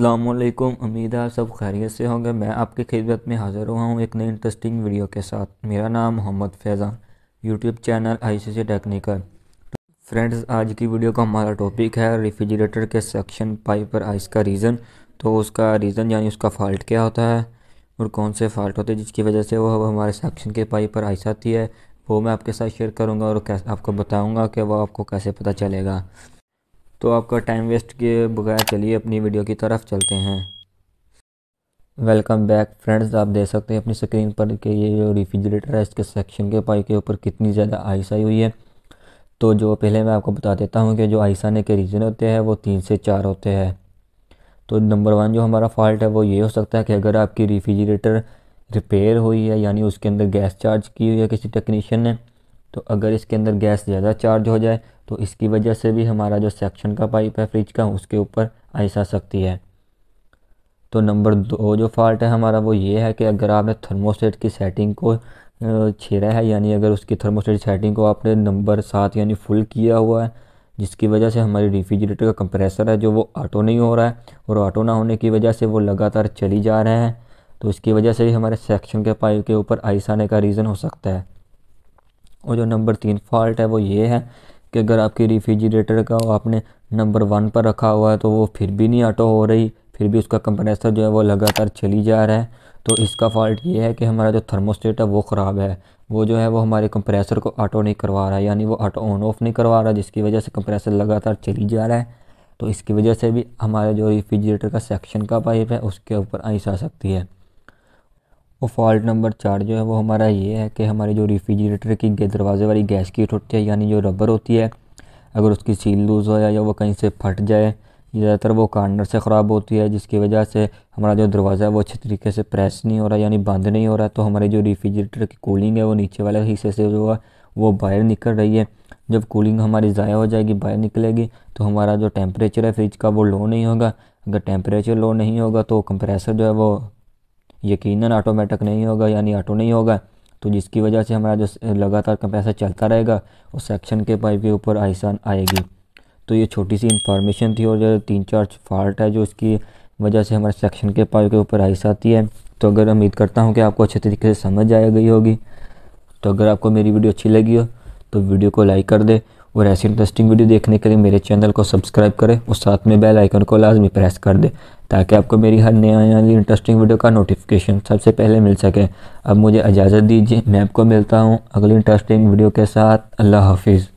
वालेकुम उम्मीद है सब खैरियत से होंगे मैं आपकी खिदमत में हाज़िर हुआ हूँ एक नई इंटरेस्टिंग वीडियो के साथ मेरा नाम Mohammad Faizan YouTube channel I C C technical friends आज की वीडियो का हमारा टॉपिक है रेफ्रिजरेटर के सक्शन पाइप पर आइस का रीज़न तो उसका रीज़न यानी उसका फॉल्ट क्या होता है और कौन से फॉल्ट होते हैं जिसकी वजह से वो हमारे सक्शन के पाइप पर आइस आती है वो मैं आपके साथ शेयर करूँगा और आपको बताऊँगा कि वह आपको कैसे पता चलेगा तो आपका टाइम वेस्ट किए बगैर चलिए अपनी वीडियो की तरफ चलते हैं वेलकम बैक फ्रेंड्स आप देख सकते हैं अपनी स्क्रीन पर कि ये जो रिफ्रिजरेटर है इसके सेक्शन के पाई के ऊपर कितनी ज़्यादा आइस आई हुई है तो जो पहले मैं आपको बता देता हूँ कि जो आइस आने के रीज़न होते हैं वो तीन से चार होते हैं तो नंबर वन जो हमारा फॉल्ट है वो ये हो सकता है कि अगर आपकी रिफ्रिजरेटर रिपेयर हुई है यानी उसके अंदर गैस चार्ज की हुई है किसी टेक्नीशियन ने तो अगर इसके अंदर गैस ज़्यादा चार्ज हो जाए तो इसकी वजह से भी हमारा जो सेक्शन का पाइप है फ्रिज का उसके ऊपर आइस आ सकती है तो नंबर दो जो फॉल्ट है हमारा वो ये है कि अगर आपने थर्मोस्टेट की सेटिंग को छेड़ा है यानी अगर उसकी थर्मोस्टेट सेटिंग को आपने नंबर सात यानी फुल किया हुआ है जिसकी वजह से हमारे रिफ्रिजरेटर का कंप्रेसर है जो वो ऑटो नहीं हो रहा है और ऑटो ना होने की वजह से वो लगातार चली जा रहे हैं तो इसकी वजह से भी हमारे सेक्शन के पाइप के ऊपर आइस आने का रीज़न हो सकता है और जो नंबर तीन फॉल्ट है वो ये है कि अगर आपके रिफ्रिजरेटर का आपने नंबर वन पर रखा हुआ है तो वो फिर भी नहीं ऑटो हो रही फिर भी उसका कंप्रेसर जो है वो लगातार चली जा रहा है तो इसका फॉल्ट ये है कि हमारा जो थर्मोस्टेट है वो ख़राब है वो जो है वो हमारे कंप्रेसर को ऑटो नहीं करवा रहा है यानी वो ऑटो ऑन ऑफ नहीं करवा रहा जिसकी वजह से कंप्रेसर लगातार चली जा रहा है तो इसकी वजह से भी हमारे जो रिफ्रिजरेटर का सेक्शन का पाइप है उसके ऊपर आइस आ सकती है और फॉल्ट नंबर चार जो है वो हमारा ये है कि हमारे जो रिफ्रिजरेटर की दरवाज़े वाली गैस कीट होती है यानी जो रबर होती है अगर उसकी सील लूज़ हो जाए या वो कहीं से फट जाए ज़्यादातर वो कार्नर से ख़राब होती है जिसकी वजह से हमारा जो दरवाज़ा है वो अच्छे तरीके से प्रेस नहीं हो रहा यानी बंद नहीं हो रहा तो हमारे जो रिफ्रिजरेटर की कूलिंग है वो नीचे वाले हिस्से से जो है वो बाहर निकल रही है जब कूलिंग हमारी ज़ाया हो जाएगी बाहर निकलेगी तो हमारा जो टेम्परेचर है फ्रिज का वो लो नहीं होगा अगर टेम्परेचर लो नहीं होगा तो कंप्रेसर जो है वो यकीनन ऑटोमेटिक नहीं होगा यानी ऑटो नहीं होगा तो जिसकी वजह से हमारा जो लगातार कंप्रेसर चलता रहेगा उस सेक्शन के पाइप के ऊपर आहिसान आएगी तो ये छोटी सी इन्फॉर्मेशन थी और जो तीन चार फॉल्ट है जो इसकी वजह से हमारे सेक्शन के पाइप के ऊपर आहिस आती है तो अगर उम्मीद करता हूँ कि आपको अच्छे तरीके से समझ आ गई होगी तो अगर आपको मेरी वीडियो अच्छी लगी हो तो वीडियो को लाइक कर दे और ऐसी इंटरेस्टिंग वीडियो देखने के लिए मेरे चैनल को सब्सक्राइब करें और साथ में बेल आइकन को लाजमी प्रेस कर दे ताकि आपको मेरी हर नई आने वाली इंटरेस्टिंग वीडियो का नोटिफिकेशन सबसे पहले मिल सके अब मुझे इजाज़त दीजिए मैं आपको मिलता हूँ अगली इंटरेस्टिंग वीडियो के साथ अल्लाह हाफिज़